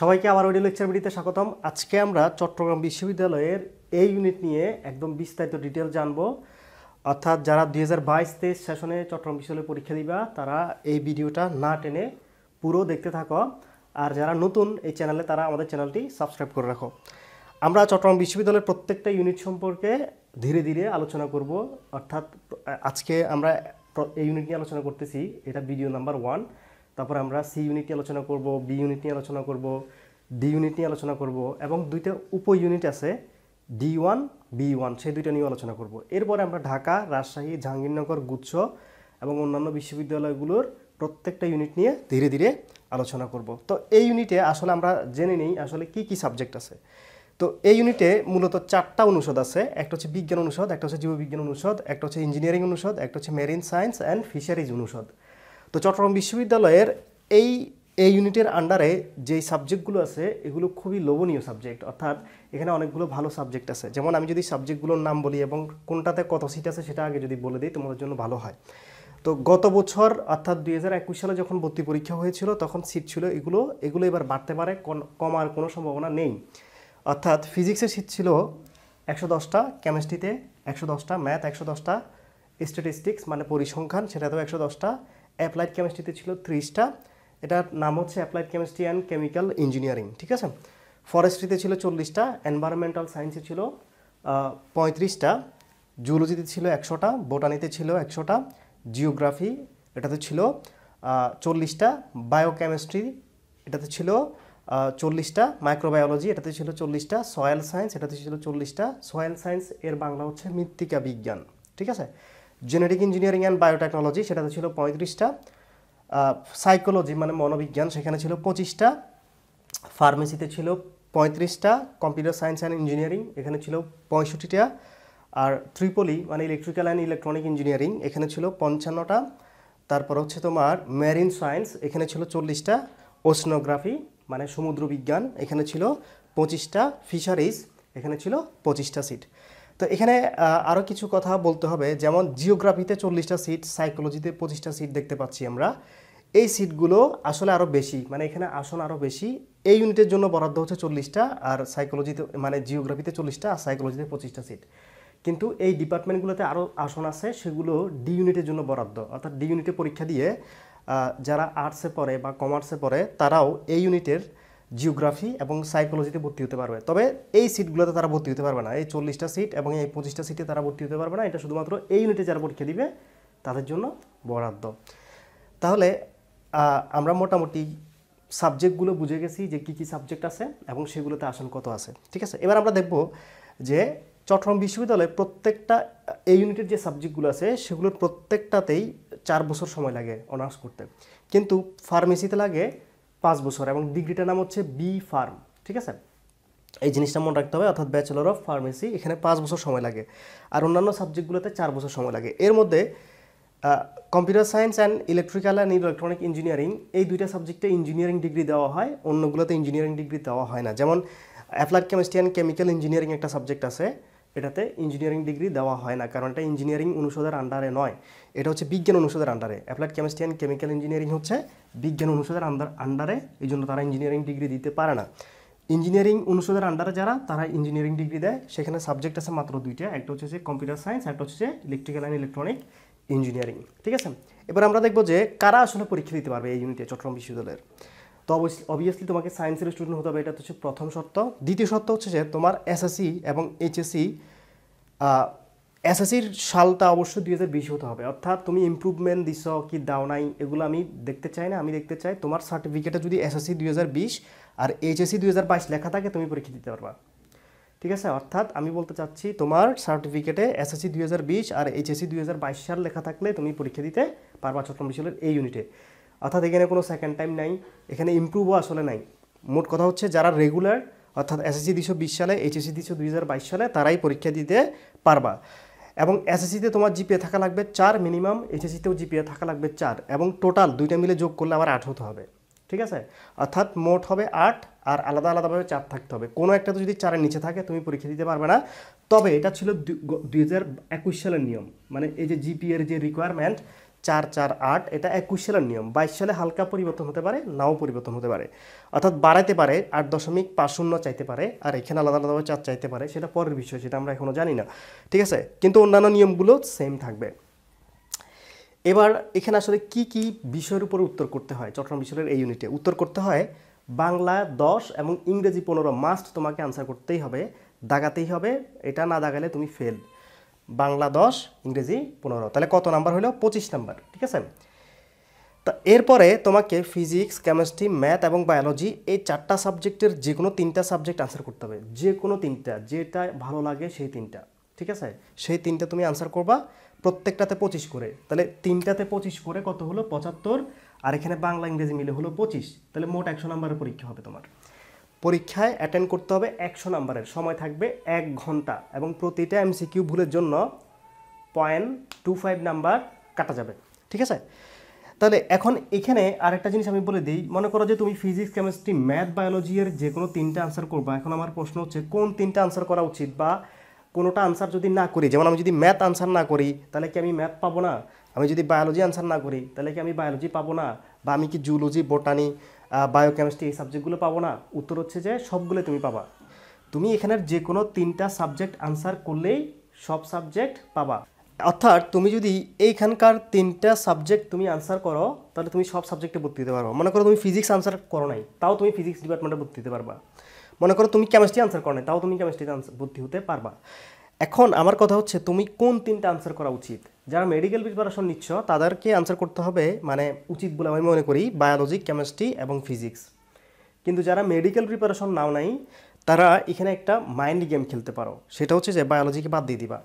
সবাইকে আবার audio lecture ভিডিওতে স্বাগতম আজকে আমরা চট্টগ্রাম বিশ্ববিদ্যালয়ের এই ইউনিট নিয়ে একদম বিস্তারিত ডিটেল জানবো অর্থাৎ যারা দুই হাজার বাইশ তেইশ সেশনে চট্টগ্রাম বিশ্ববিদ্যালয়ে পরীক্ষা দিবা তারা এই ভিডিওটা না টেনে পুরো দেখতে থাকো আর যারা নতুন এই চ্যানেলে তারা আমাদের চ্যানেলটি সাবস্ক্রাইব করে রাখো আমরা চট্টগ্রাম বিশ্ববিদ্যালয়ের প্রত্যেকটা ইউনিট সম্পর্কে ধীরে ধীরে আলোচনা করব অর্থাৎ আজকে আমরা এই ইউনিট নিয়ে আলোচনা করতেছি এটা ভিডিও নাম্বার ওয়ান তারপর আমরা সি ইউনিট নিয়ে আলোচনা করব বি ইউনিট নিয়ে আলোচনা করব ডি ইউনিট নিয়ে আলোচনা করব এবং দুইটা উপ ইউনিট আছে ডি ওয়ান বি ওয়ান সেই দুইটা নিয়ে আলোচনা করব এরপরে আমরা ঢাকা রাজশাহী জাহাঙ্গীরনগর গুচ্ছ এবং অন্যান্য বিশ্ববিদ্যালয়গুলোর প্রত্যেকটা ইউনিট নিয়ে ধীরে ধীরে আলোচনা করব তো এই ইউনিটে আসলে আমরা জেনে নিই আসলে কি কি সাবজেক্ট আছে তো এই ইউনিটে মূলত চারটা অনুষদ আছে একটা হচ্ছে বিজ্ঞান অনুষদ একটা হচ্ছে জীববিজ্ঞান অনুষদ একটা হচ্ছে ইঞ্জিনিয়ারিং অনুষদ একটা হচ্ছে মেরিন সায়েন্স অ্যান্ড ফিশারিজ অনুষদ তো চট্টগ্রাম বিশ্ববিদ্যালয়ের এই এই ইউনিটের আন্ডারে যেই সাবজেক্টগুলো আছে এগুলো খুবই লোভনীয় সাবজেক্ট অর্থাৎ এখানে অনেকগুলো ভালো সাবজেক্ট আছে যেমন আমি যদি সাবজেক্টগুলোর নাম বলি এবং কোনটাতে কত সিট আছে সেটা আগে যদি বলে দিই তোমাদের জন্য ভালো হয় তো গত বছর অর্থাৎ দুই সালে যখন ভর্তি পরীক্ষা হয়েছিল তখন সিট ছিল এগুলো এগুলো এবার বাড়তে পারে কমার কোনো সম্ভাবনা নেই অর্থাৎ ফিজিক্সের সিট ছিল একশো দশটা কেমিস্ট্রিতে একশো দশটা ম্যাথ একশো দশটা স্ট্যাটিস্টিক্স মানে পরিসংখ্যান সেটাতেও একশো দশটা অ্যাপ্লাইড কেমিস্ট্রিতে ছিল ত্রিশটা এটার নাম হচ্ছে applied chemistry and chemical engineering ঠিক আছে ফরেস্ট্রিতে ছিল চল্লিশটা এনভায়রনমেন্টাল সায়েন্সে ছিল পঁয়ত্রিশটা জুলজিতে ছিল একশোটা বোটানিতে ছিল একশোটা জিওগ্রাফি এটাতে ছিল চল্লিশটা বায়োকেমিস্ট্রি এটাতে ছিল চল্লিশটা মাইক্রোবায়োলজি এটাতে ছিল চল্লিশটা সয়েল সায়েন্স এটাতে ছিল চল্লিশটা সয়েল সায়েন্স এর বাংলা হচ্ছে মৃত্তিকা বিজ্ঞান ঠিক আছে জেনেটিক ইঞ্জিনিয়ারিং অ্যান্ড বায়োটেকনোলজি সেটাতে ছিল পঁয়ত্রিশটা সাইকোলজি মানে মনোবিজ্ঞান সেখানে ছিল পঁচিশটা ফার্মেসিতে ছিল পঁয়ত্রিশটা কম্পিউটার সায়েন্স অ্যান্ড ইঞ্জিনিয়ারিং এখানে ছিল পঁয়ষট্টিটা আর ত্রিপলি মানে ইলেকট্রিক্যাল অ্যান্ড ইলেকট্রনিক ইঞ্জিনিয়ারিং এখানে ছিল পঞ্চান্নটা তারপর হচ্ছে তোমার মেরিন সায়েন্স এখানে ছিল চল্লিশটা ওসনোগ্রাফি মানে সমুদ্র বিজ্ঞান এখানে ছিল পঁচিশটা ফিশারিজ এখানে ছিল পঁচিশটা সিট তো এখানে আরও কিছু কথা বলতে হবে যেমন জিওগ্রাফিতে চল্লিশটা সিট সাইকোলজিতে পঁচিশটা সিট দেখতে পাচ্ছি আমরা এই সিটগুলো আসলে আরও বেশি মানে এখানে আসন আরও বেশি এই ইউনিটের জন্য বরাদ্দ হচ্ছে চল্লিশটা আর সাইকোলজিতে মানে জিওগ্রাফিতে চল্লিশটা আর সাইকোলজিতে পঁচিশটা সিট কিন্তু এই ডিপার্টমেন্টগুলোতে আরও আসন আছে সেগুলো ডি ইউনিটের জন্য বরাদ্দ অর্থাৎ ডি ইউনিটে পরীক্ষা দিয়ে যারা আর্টসে পড়ে বা কমার্সে পড়ে তারাও এই ইউনিটের জিওগ্রাফি এবং সাইকোলজিতে ভর্তি হতে পারবে তবে এই সিটগুলোতে তারা ভর্তি হতে পারবে না এই চল্লিশটা সিট এবং এই পঁচিশটা সিটে তারা ভর্তি হতে পারবে না এটা শুধুমাত্র এই ইউনিটে যারা পরীক্ষা দিবে তাদের জন্য বরাদ্দ তাহলে আমরা মোটামুটি সাবজেক্টগুলো বুঝে গেছি যে কী কী সাবজেক্ট আছে এবং সেগুলোতে আসন কত আছে ঠিক আছে এবার আমরা দেখব যে চট্টগ্রাম বিশ্ববিদ্যালয়ে প্রত্যেকটা এই ইউনিটের যে সাবজেক্টগুলো আছে সেগুলোর প্রত্যেকটাতেই চার বছর সময় লাগে অনার্স করতে কিন্তু ফার্মেসিতে লাগে পাঁচ বছর এবং ডিগ্রিটার নাম হচ্ছে বি ফার্ম ঠিক আছে এই জিনিসটা মনে রাখতে হবে অর্থাৎ ব্যাচেলর অফ ফার্মেসি এখানে পাঁচ বছর সময় লাগে আর অন্যান্য সাবজেক্টগুলোতে চার বছর সময় লাগে এর মধ্যে computer science and electrical and electronic engineering এই দুইটা সাবজেক্টে ইঞ্জিনিয়ারিং ডিগ্রি দেওয়া হয় অন্যগুলোতে ইঞ্জিনিয়ারিং ডিগ্রি দেওয়া হয় না যেমন applied chemistry and chemical engineering একটা সাবজেক্ট আছে এটাতে ইঞ্জিনিয়ারিং ডিগ্রি দেওয়া হয় না কারণ এটা ইঞ্জিনিয়ারিং অনুষদের আন্ডারে নয় এটা হচ্ছে বিজ্ঞান অনুষদের আন্ডারে applied chemistry and chemical engineering হচ্ছে বিজ্ঞান অনুষদের আন্ডার আন্ডারে এই জন্য তারা ইঞ্জিনিয়ারিং ডিগ্রি দিতে পারে না ইঞ্জিনিয়ারিং অনুষদের আন্ডারে যারা তারা ইঞ্জিনিয়ারিং ডিগ্রি দেয় সেখানে সাবজেক্ট আছে মাত্র দুইটা একটা হচ্ছে কম্পিউটার সায়েন্স একটা হচ্ছে ইলেকট্রিক্যাল অ্যান্ড ইলেকট্রনিক ইঞ্জিনিয়ারিং ঠিক আছে এবার আমরা দেখবো যে কারা আসলে পরীক্ষা দিতে পারবে এই ইউনিটে চট্টগ্রাম বিশ্ববিদ্যালয়ের তো অবভিয়াসলি তোমাকে সায়েন্সের স্টুডেন্ট হতে হবে এটা হচ্ছে প্রথম শর্ত দ্বিতীয় শর্ত হচ্ছে যে তোমার এসএসসি এবং এইচএসসি এসএসসির সালটা অবশ্যই দুই হাজার বিশ হতে হবে অর্থাৎ তুমি ইম্প্রুভমেন্ট দিছ কি দাও নাই এগুলো আমি দেখতে চাই না আমি দেখতে চাই তোমার সার্টিফিকেটে যদি এসএসসি দুই হাজার বিশ আর এইচএসসি দুই হাজার বাইশ লেখা থাকে তুমি পরীক্ষা দিতে পারবা ঠিক আছে অর্থাৎ আমি বলতে চাচ্ছি তোমার সার্টিফিকেটে এসএসসি দুই হাজার বিশ আর এইচএসসি দুই হাজার বাইশ সাল লেখা থাকলে তুমি পরীক্ষা দিতে পারবা চট্টগ্রাম বিশ্ববিদ্যালয়ের এই ইউনিটে অর্থাৎ এখানে কোনো সেকেন্ড টাইম নাই এখানে ইম্প্রুভও আসলে নাই মোট কথা হচ্ছে যারা রেগুলার অর্থাৎ এসএসসি দুশো বিশ সালে এইচএসসি দুশো দুই হাজার বাইশ সালে তারাই পরীক্ষা দিতে পারবা এবং এসএসসিতে তোমার জিপিএ থাকা লাগবে চার মিনিমাম এইচএসসিতেও জিপিএ থাকা লাগবে চার এবং টোটাল দুইটা মিলে যোগ করলে আবার আট হতে হবে ঠিক আছে অর্থাৎ মোট হবে আট আর আলাদা আলাদাভাবে চার থাকতে হবে কোনো একটা তো যদি চারের নিচে থাকে তুমি পরীক্ষা দিতে পারবে না তবে এটা ছিল দুই সালের নিয়ম মানে এই যে জিপিএর যে রিকোয়ারমেন্ট চার চার আট এটা একুশ সালের নিয়ম বাইশ সালে হালকা পরিবর্তন হতে পারে নাও পরিবর্তন হতে পারে অর্থাৎ বাড়াইতে পারে আট দশমিক পাঁচ শূন্য চাইতে পারে আর এখানে আলাদা আলাদাভাবে চার চাইতে পারে সেটা পরের বিষয় সেটা আমরা এখনও জানি না ঠিক আছে কিন্তু অন্যান্য নিয়মগুলো সেম থাকবে এবার এখানে আসলে কি কি বিষয়ের উপর উত্তর করতে হয় চট্টগ্রাম বিষয়ের এই ইউনিটে উত্তর করতে হয় বাংলা দশ এবং ইংরেজি পনেরো মাস্ট তোমাকে আনসার করতেই হবে দাগাতেই হবে এটা না দাগালে তুমি ফেল বাংলা দশ ইংরেজি পনেরো তাহলে কত নাম্বার হলো পঁচিশ নাম্বার ঠিক আছে তা এরপরে তোমাকে ফিজিক্স কেমিস্ট্রি ম্যাথ এবং বায়োলজি এই চারটা সাবজেক্টের যে কোনো তিনটা সাবজেক্ট আনসার করতে হবে যে কোনো তিনটা যেটা ভালো লাগে সেই তিনটা ঠিক আছে সেই তিনটা তুমি আনসার করবা প্রত্যেকটাতে পঁচিশ করে তাহলে তিনটাতে পঁচিশ করে কত হলো পঁচাত্তর আর এখানে বাংলা ইংরেজি মিলে হলো পঁচিশ তাহলে মোট একশো নাম্বারের পরীক্ষা হবে তোমার পরীক্ষায় অ্যাটেন্ড করতে হবে একশো নাম্বারের সময় থাকবে এক ঘন্টা এবং প্রতিটা এমসিকিউ ভুলের জন্য পয়েন্ট টু ফাইভ নাম্বার কাটা যাবে ঠিক আছে তাহলে এখন এখানে আরেকটা জিনিস আমি বলে দিই মনে করো যে তুমি ফিজিক্স কেমিস্ট্রি ম্যাথ বায়োলজির যে কোনো তিনটা আনসার করবা এখন আমার প্রশ্ন হচ্ছে কোন তিনটা আনসার করা উচিত বা কোনোটা আনসার যদি না করি যেমন আমি যদি ম্যাথ আনসার না করি তাহলে কি আমি ম্যাথ পাবো না আমি যদি বায়োলজি আনসার না করি তাহলে কি আমি বায়োলজি পাবো না বা আমি কি জুলজি বোটানি বায়োকেমিস্ট্রি এই সাবজেক্টগুলো পাবো না উত্তর হচ্ছে যে সবগুলো তুমি পাবা তুমি এখানের যে কোনো তিনটা সাবজেক্ট আনসার করলেই সব সাবজেক্ট পাবা অর্থাৎ তুমি যদি এইখানকার তিনটা সাবজেক্ট তুমি আনসার করো তাহলে তুমি সব সাবজেক্টে ভর্তি দিতে পারবো মনে করো তুমি ফিজিক্স আনসার করো নাই তাও তুমি ফিজিক্স ডিপার্টমেন্টে ভর্তি দিতে পারবা মনে করো তুমি কেমিস্ট্রি আনসার করো নাই তাও তুমি কেমিস্ট্রিতে আনসার ভর্তি হতে পারবা এখন আমার কথা হচ্ছে তুমি কোন তিনটা আনসার করা উচিত যারা মেডিকেল প্রিপারেশন নিচ্ছ তাদেরকে আনসার করতে হবে মানে উচিত বলে আমি মনে করি বায়োলজি কেমিস্ট্রি এবং ফিজিক্স কিন্তু যারা মেডিকেল প্রিপারেশন নাও নাই তারা এখানে একটা মাইন্ড গেম খেলতে পারো সেটা হচ্ছে যে বায়োলজিকে বাদ দিয়ে দিবা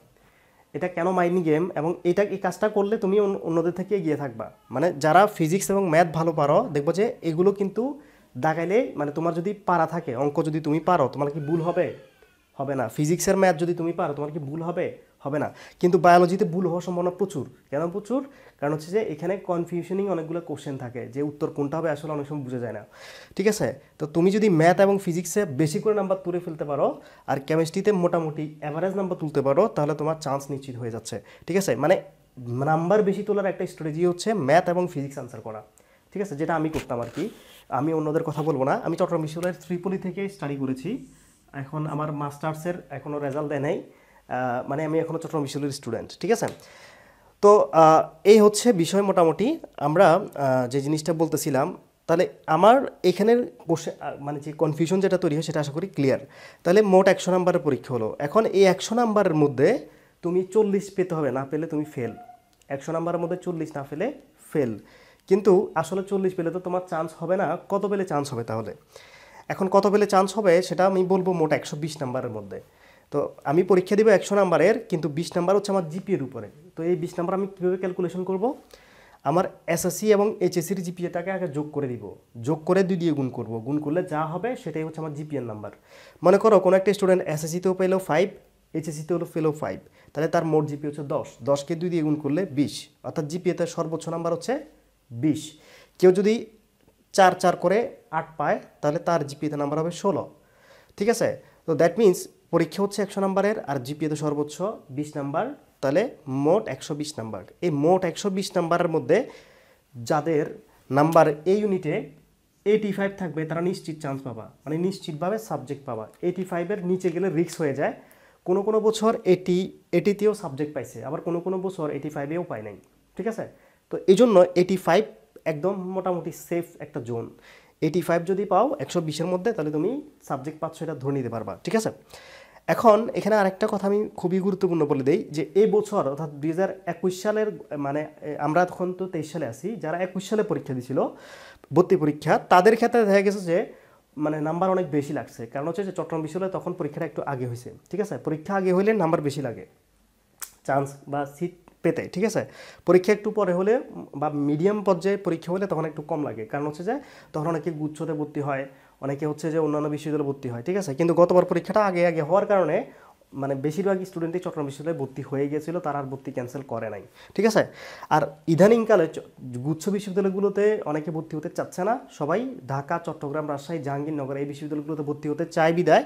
এটা কেন মাইন্ড গেম এবং এটা এই কাজটা করলে তুমি অন্যদের থেকে এগিয়ে থাকবা মানে যারা ফিজিক্স এবং ম্যাথ ভালো পারো দেখবো যে এগুলো কিন্তু দাগাইলে মানে তোমার যদি পারা থাকে অঙ্ক যদি তুমি পারো তোমার কি ভুল হবে হবে না ফিজিক্সের ম্যাথ যদি তুমি পারো তোমার কি ভুল হবে হবে না কিন্তু বায়োলজিতে ভুল হওয়ার সম্ভাবনা প্রচুর কেন প্রচুর কারণ হচ্ছে যে এখানে কনফিউশনিং অনেকগুলো কোশ্চেন থাকে যে উত্তর কোনটা হবে আসলে অনেক সময় বোঝা যায় না ঠিক আছে তো তুমি যদি ম্যাথ এবং ফিজিক্সে বেশি করে নাম্বার তুলে ফেলতে পারো আর কেমিস্ট্রিতে মোটামুটি অ্যাভারেজ নাম্বার তুলতে পারো তাহলে তোমার চান্স নিশ্চিত হয়ে যাচ্ছে ঠিক আছে মানে নাম্বার বেশি তোলার একটা স্ট্র্যাটেজি হচ্ছে ম্যাথ এবং ফিজিক্স আনসার করা ঠিক আছে যেটা আমি করতাম আর কি আমি অন্যদের কথা বলবো না আমি চট্টগ্রাম বিশ্ববিদ্যালয়ের ত্রিপলি থেকে স্টাডি করেছি এখন আমার মাস্টার্সের এখনও রেজাল্ট দেয় নাই মানে আমি এখনও চট্টগ্রাম বিশ্ববিদ্যালয়ের স্টুডেন্ট ঠিক আছে তো এই হচ্ছে বিষয় মোটামুটি আমরা যে জিনিসটা বলতেছিলাম তাহলে আমার এখানের বসে মানে যে কনফিউশন যেটা তৈরি হয় সেটা আশা করি ক্লিয়ার তাহলে মোট একশো নাম্বারের পরীক্ষা হলো এখন এই একশো নাম্বারের মধ্যে তুমি চল্লিশ পেতে হবে না পেলে তুমি ফেল একশো নাম্বারের মধ্যে চল্লিশ না পেলে ফেল কিন্তু আসলে চল্লিশ পেলে তো তোমার চান্স হবে না কত পেলে চান্স হবে তাহলে এখন কত পেলে চান্স হবে সেটা আমি বলবো মোট একশো বিশ নাম্বারের মধ্যে তো আমি পরীক্ষা দেবো একশো নাম্বারের কিন্তু বিশ নাম্বার হচ্ছে আমার জিপিএর উপরে তো এই বিশ নাম্বার আমি কীভাবে ক্যালকুলেশন করব আমার এসএসসি এবং এইচএসসির জিপিএটাকে আগে যোগ করে দিব যোগ করে দুই দিয়ে গুণ করব গুণ করলে যা হবে সেটাই হচ্ছে আমার জিপিএর নাম্বার মনে করো কোনো একটা স্টুডেন্ট এসএসসিতেও পেলো ফাইভ এইচএসসিতে হলো ফেলো ফাইভ তাহলে তার মোট জিপি হচ্ছে দশ দশকে দুই দিয়ে গুণ করলে বিশ অর্থাৎ জিপিএতে সর্বোচ্চ নাম্বার হচ্ছে বিশ কেউ যদি চার চার করে আট পায় তাহলে তার জিপিএতে নাম্বার হবে ষোলো ঠিক আছে তো দ্যাট মিন্স পরীক্ষা হচ্ছে একশো নাম্বারের আর তো সর্বোচ্চ বিশ নাম্বার তাহলে মোট একশো বিশ নাম্বার এই মোট একশো বিশ নাম্বারের মধ্যে যাদের নাম্বার এই ইউনিটে এইটি ফাইভ থাকবে তারা নিশ্চিত চান্স পাবা মানে নিশ্চিতভাবে সাবজেক্ট পাবা এইটি ফাইভের নিচে গেলে রিক্স হয়ে যায় কোনো কোনো বছর এটি এটিতেও সাবজেক্ট পাইছে আবার কোনো কোনো বছর এইটি ফাইভেও পায় নাই ঠিক আছে তো এই জন্য এইটি ফাইভ একদম মোটামুটি সেফ একটা জোন এইটি ফাইভ যদি পাও একশো বিশের মধ্যে তাহলে তুমি সাবজেক্ট পাচ্ছ এটা ধরে নিতে পারবা ঠিক আছে এখন এখানে আরেকটা কথা আমি খুবই গুরুত্বপূর্ণ বলে দিই যে এই বছর অর্থাৎ দুই হাজার একুশ সালের মানে আমরা তখন তো তেইশ সালে আছি যারা একুশ সালে পরীক্ষা দিছিল ভর্তি পরীক্ষা তাদের ক্ষেত্রে দেখা গেছে যে মানে নাম্বার অনেক বেশি লাগছে কারণ হচ্ছে যে চট্টগ্রাম বিশ্ববিদ্যালয়ে তখন পরীক্ষাটা একটু আগে হয়েছে ঠিক আছে পরীক্ষা আগে হলে নাম্বার বেশি লাগে চান্স বা সিট পেতে ঠিক আছে পরীক্ষা একটু পরে হলে বা মিডিয়াম পর্যায়ে পরীক্ষা হলে তখন একটু কম লাগে কারণ হচ্ছে যে তখন অনেকে গুচ্ছতে ভর্তি হয় অনেকে হচ্ছে যে অন্যান্য বিশ্ববিদ্যালয়ে ভর্তি হয় ঠিক আছে কিন্তু গতবার পরীক্ষাটা আগে আগে হওয়ার কারণে মানে বেশিরভাগ স্টুডেন্টই চট্টগ্রাম বিশ্ববিদ্যালয়ে ভর্তি হয়ে গেছিলো তারা আর ভর্তি ক্যান্সেল করে নাই ঠিক আছে আর ইদানিংকালে গুচ্ছ বিশ্ববিদ্যালয়গুলোতে অনেকে ভর্তি হতে চাচ্ছে না সবাই ঢাকা চট্টগ্রাম রাজশাহী জাহাঙ্গীরনগর এই বিশ্ববিদ্যালয়গুলোতে ভর্তি হতে চায় বিদায়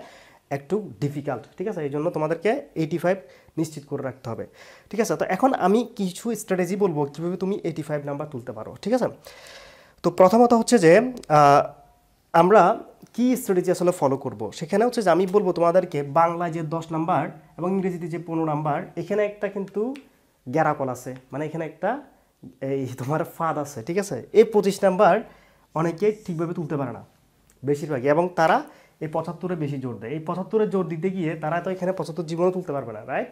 একটু ডিফিকাল্ট ঠিক আছে এই জন্য তোমাদেরকে এইটি ফাইভ নিশ্চিত করে রাখতে হবে ঠিক আছে তো এখন আমি কিছু স্ট্র্যাটেজি বলবো কীভাবে তুমি এইটি ফাইভ নাম্বার তুলতে পারো ঠিক আছে তো প্রথমত হচ্ছে যে আমরা কি স্ট্র্যাটেজি আসলে ফলো করব সেখানে হচ্ছে যে আমি বলবো তোমাদেরকে বাংলায় যে দশ নাম্বার এবং ইংরেজিতে যে পনেরো নাম্বার এখানে একটা কিন্তু গ্যারাকল আছে মানে এখানে একটা এই তোমার ফাঁদ আছে ঠিক আছে এই পঁচিশ নাম্বার অনেকে ঠিকভাবে তুলতে পারে না বেশিরভাগই এবং তারা এই পঁচাত্তরে বেশি জোর দেয় এই পঁচাত্তরে জোর দিতে গিয়ে তারা তো এখানে পঁচাত্তর জীবনও তুলতে পারবে না রাইট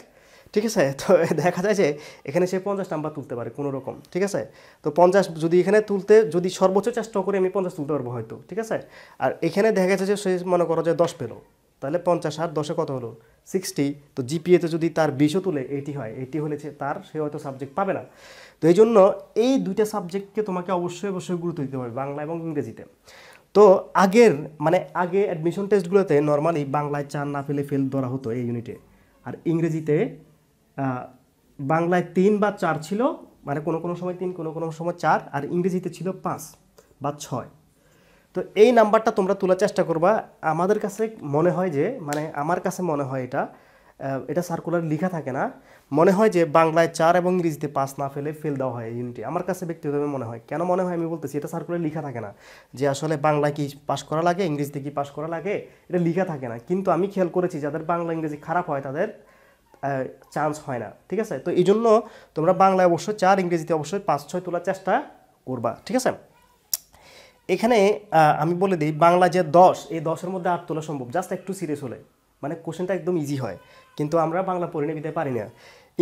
ঠিক আছে তো দেখা যায় যে এখানে সে পঞ্চাশ নাম্বার তুলতে পারে কোনো রকম ঠিক আছে তো পঞ্চাশ যদি এখানে তুলতে যদি সর্বোচ্চ চেষ্টা করে আমি পঞ্চাশ তুলতে পারবো হয়তো ঠিক আছে আর এখানে দেখা গেছে যে সে মনে করো যে দশ পেলো তাহলে পঞ্চাশ আর দশে কত হলো সিক্সটি তো জিপিএতে যদি তার বিশও তুলে এইটি হয় এইটি হলে তার সে হয়তো সাবজেক্ট পাবে না তো এই জন্য এই দুইটা সাবজেক্টকে তোমাকে অবশ্যই অবশ্যই গুরুত্ব দিতে হবে বাংলা এবং ইংরেজিতে তো আগের মানে আগে অ্যাডমিশন টেস্টগুলোতে নর্মালি বাংলায় চার না ফেলে ফেল ধরা হতো এই ইউনিটে আর ইংরেজিতে বাংলায় তিন বা চার ছিল মানে কোনো কোনো সময় তিন কোনো কোনো সময় চার আর ইংরেজিতে ছিল পাঁচ বা ছয় তো এই নাম্বারটা তোমরা তোলার চেষ্টা করবা আমাদের কাছে মনে হয় যে মানে আমার কাছে মনে হয় এটা এটা সার্কুলার লেখা থাকে না মনে হয় যে বাংলায় চার এবং ইংরেজিতে পাঁচ না ফেলে ফেল দেওয়া হয় ইউনিটে আমার কাছে ব্যক্তিগতভাবে মনে হয় কেন মনে হয় আমি বলতেছি এটা সার্কুলার লেখা থাকে না যে আসলে বাংলায় কি পাস করা লাগে ইংরেজিতে কি পাস করা লাগে এটা লেখা থাকে না কিন্তু আমি খেয়াল করেছি যাদের বাংলা ইংরেজি খারাপ হয় তাদের চান্স হয় না ঠিক আছে তো এই জন্য তোমরা বাংলায় অবশ্যই চার ইংরেজিতে অবশ্যই পাঁচ ছয় তোলার চেষ্টা করবা ঠিক আছে এখানে আমি বলে দিই বাংলা যে দশ এই দশের মধ্যে আট তোলা সম্ভব জাস্ট একটু সিরিয়াস হলে মানে কোশ্চেনটা একদম ইজি হয় কিন্তু আমরা বাংলা পরিণতিতে পারি না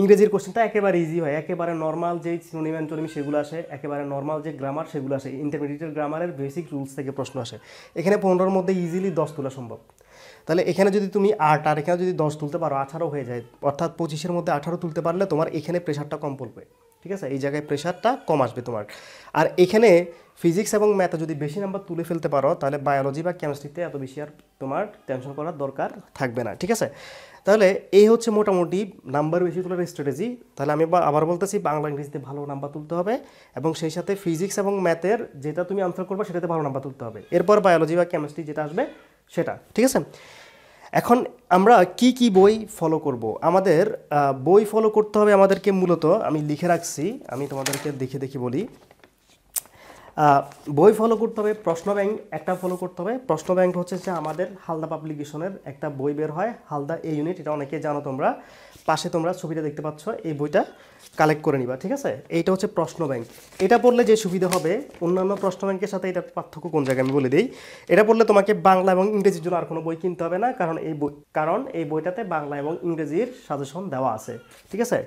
ইংরেজির কোশ্চেনটা একেবারে ইজি হয় একেবারে নর্মাল যে সিনোনিম সেগুলো আসে একেবারে নর্মাল যে গ্রামার সেগুলো আসে ইন্টারমিডিয়েটের গ্রামারের বেসিক রুলস থেকে প্রশ্ন আসে এখানে পনেরোর মধ্যে ইজিলি দশ তোলা সম্ভব তাহলে এখানে যদি তুমি আট আর এখানে যদি দশ তুলতে পারো আঠারো হয়ে যায় অর্থাৎ পঁচিশের মধ্যে আঠারো তুলতে পারলে তোমার এখানে প্রেশারটা কম পড়বে ঠিক আছে এই জায়গায় প্রেশারটা কম আসবে তোমার আর এখানে ফিজিক্স এবং ম্যাথে যদি বেশি নাম্বার তুলে ফেলতে পারো তাহলে বায়োলজি বা কেমিস্ট্রিতে এত বেশি আর তোমার টেনশন করার দরকার থাকবে না ঠিক আছে তাহলে এই হচ্ছে মোটামুটি নাম্বার বেশি তোলার স্ট্র্যাটেজি তাহলে আমি আবার বলতেছি বাংলা ইংরেজিতে ভালো নাম্বার তুলতে হবে এবং সেই সাথে ফিজিক্স এবং ম্যাথের যেটা তুমি আনসার করবে সেটাতে ভালো নাম্বার তুলতে হবে এরপর বায়োলজি বা কেমিস্ট্রি যেটা আসবে সেটা ঠিক আছে এখন আমরা কি কি বই ফলো করব আমাদের বই ফলো করতে হবে আমাদেরকে মূলত আমি লিখে রাখছি আমি তোমাদেরকে দেখে দেখি বলি বই ফলো করতে হবে প্রশ্ন ব্যাংক একটা ফলো করতে হবে প্রশ্ন ব্যাংক হচ্ছে যে আমাদের হালদা পাবলিকেশনের একটা বই বের হয় হালদা এ ইউনিট এটা অনেকে জানো তোমরা পাশে তোমরা ছবিটা দেখতে পাচ্ছ এই বইটা কালেক্ট করে নিবা ঠিক আছে এইটা হচ্ছে প্রশ্ন ব্যাংক এটা পড়লে যে সুবিধা হবে অন্যান্য প্রশ্ন ব্যাংকের সাথে এটা পার্থক্য কোন জায়গায় আমি বলে দিই এটা পড়লে তোমাকে বাংলা এবং ইংরেজির জন্য আর কোনো বই কিনতে হবে না কারণ এই বই কারণ এই বইটাতে বাংলা এবং ইংরেজির সাজেশন দেওয়া আছে ঠিক আছে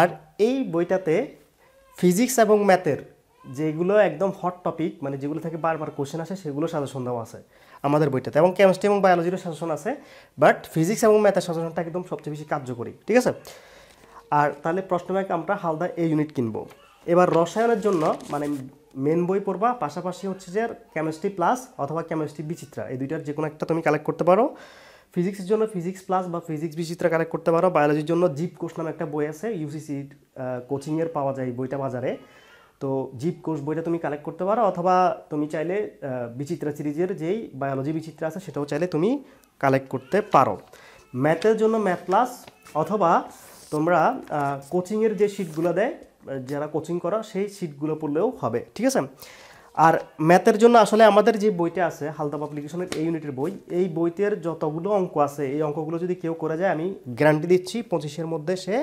আর এই বইটাতে ফিজিক্স এবং ম্যাথের যেগুলো একদম হট টপিক মানে যেগুলো থেকে বারবার কোশ্চেন আসে সেগুলো সাজেশন দেওয়া আছে আমাদের বইটাতে এবং কেমিস্ট্রি এবং বায়োলজিরও শাসন আছে বাট ফিজিক্স এবং ম্যাথের শাসনটা একদম সবচেয়ে বেশি কার্যকরী ঠিক আছে আর তাহলে প্রশ্ন ব্যাংক আমরা হালদা এ ইউনিট কিনবো এবার রসায়নের জন্য মানে মেন বই পড়বা পাশাপাশি হচ্ছে যে কেমিস্ট্রি প্লাস অথবা কেমিস্ট্রি বিচিত্রা এই দুইটার যে কোনো একটা তুমি কালেক্ট করতে পারো ফিজিক্সের জন্য ফিজিক্স প্লাস বা ফিজিক্স বিচিত্রা কালেক্ট করতে পারো বায়োলজির জন্য জীব কোর্স নামে একটা বই আছে ইউসিসি কোচিংয়ের পাওয়া যায় বইটা বাজারে তো জীব কোষ বইটা তুমি কালেক্ট করতে পারো অথবা তুমি চাইলে বিচিত্রা সিরিজের যেই বায়োলজি বিচিত্রা আছে সেটাও চাইলে তুমি কালেক্ট করতে পারো ম্যাথের জন্য ম্যাথ প্লাস অথবা তোমরা কোচিংয়ের যে সিটগুলো দেয় যারা কোচিং করা সেই সিটগুলো পড়লেও হবে ঠিক আছে আর ম্যাথের জন্য আসলে আমাদের যে বইটা আছে হালদা পাবলিকেশনের এই ইউনিটের বই এই বইতের যতগুলো অঙ্ক আছে এই অঙ্কগুলো যদি কেউ করে যায় আমি গ্যারান্টি দিচ্ছি পঁচিশের মধ্যে সে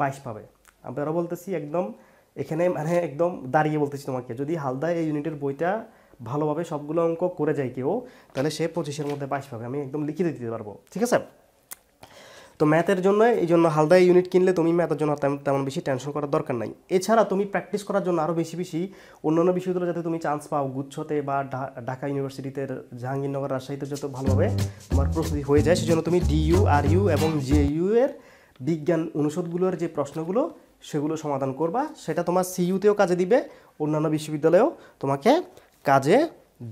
বাইশ পাবে আমরা বলতেছি একদম এখানে মানে একদম দাঁড়িয়ে বলতেছি তোমাকে যদি হালদা এই ইউনিটের বইটা ভালোভাবে সবগুলো অঙ্ক করে যায় কেউ তাহলে সে পঁচিশের মধ্যে বাইশ পাবে আমি একদম লিখিত দিতে পারবো ঠিক আছে তো ম্যাথের জন্য এই জন্য হালদা ইউনিট কিনলে তুমি ম্যাথের জন্য তেমন বেশি টেনশন করার দরকার নাই এছাড়া তুমি প্র্যাকটিস করার জন্য আরও বেশি বেশি অন্যান্য বিষয়গুলো যাতে তুমি চান্স পাও গুচ্ছতে বা ঢাকা ইউনিভার্সিটিতে জাহাঙ্গীরনগর রাজশাহীতে যত ভালোভাবে তোমার প্রস্তুতি হয়ে যায় সেজন্য তুমি ডিইউ আর ইউ এবং জে ইউ এর বিজ্ঞান অনুষদগুলোর যে প্রশ্নগুলো সেগুলো সমাধান করবা সেটা তোমার সিইউতেও কাজে দিবে অন্যান্য বিশ্ববিদ্যালয়েও তোমাকে কাজে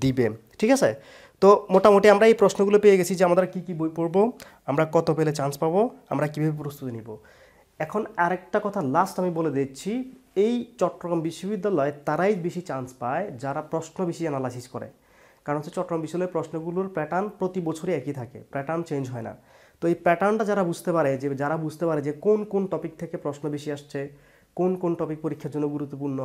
দিবে ঠিক আছে তো মোটামুটি আমরা এই প্রশ্নগুলো পেয়ে গেছি যে আমরা কী কী বই পড়বো আমরা কত পেলে চান্স পাবো আমরা কীভাবে প্রস্তুতি নিব এখন আরেকটা কথা লাস্ট আমি বলে দিচ্ছি এই চট্টগ্রাম বিশ্ববিদ্যালয়ে তারাই বেশি চান্স পায় যারা প্রশ্ন বেশি অ্যানালাইসিস করে কারণ হচ্ছে চট্টগ্রাম বিশ্ববিদ্যালয়ের প্রশ্নগুলোর প্যাটার্ন প্রতি বছরই একই থাকে প্যাটার্ন চেঞ্জ হয় না তো এই প্যাটার্নটা যারা বুঝতে পারে যে যারা বুঝতে পারে যে কোন কোন টপিক থেকে প্রশ্ন বেশি আসছে কোন কোন টপিক পরীক্ষার জন্য গুরুত্বপূর্ণ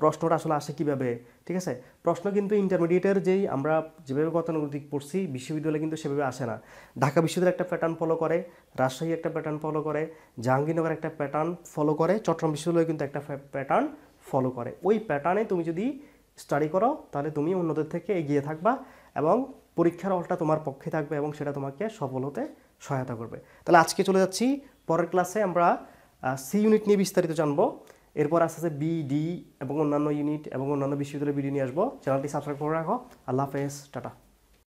প্রশ্নটা আসলে আসে কীভাবে ঠিক আছে প্রশ্ন কিন্তু ইন্টারমিডিয়েটের যেই আমরা যেভাবে গতানুগতিক পড়ছি বিশ্ববিদ্যালয়ে কিন্তু সেভাবে আসে না ঢাকা বিশ্ববিদ্যালয় একটা প্যাটার্ন ফলো করে রাজশাহী একটা প্যাটার্ন ফলো করে জাহাঙ্গীরনগর একটা প্যাটার্ন ফলো করে চট্টগ্রাম বিশ্ববিদ্যালয় কিন্তু একটা প্যাটার্ন ফলো করে ওই প্যাটার্নে তুমি যদি স্টাডি করো তাহলে তুমি অন্যদের থেকে এগিয়ে থাকবা এবং পরীক্ষার হলটা তোমার পক্ষে থাকবে এবং সেটা তোমাকে সফল হতে সহায়তা করবে তাহলে আজকে চলে যাচ্ছি পরের ক্লাসে আমরা সি ইউনিট নিয়ে বিস্তারিত জানবো এরপর আস্তে আস্তে বি ডি এবং অন্যান্য ইউনিট এবং অন্যান্য বিশ্ববিদ্যালয়ের বিডি নিয়ে আসবো চ্যানেলটি সাবস্ক্রাইব করে রাখো আল্লাহ হাফেজ টাটা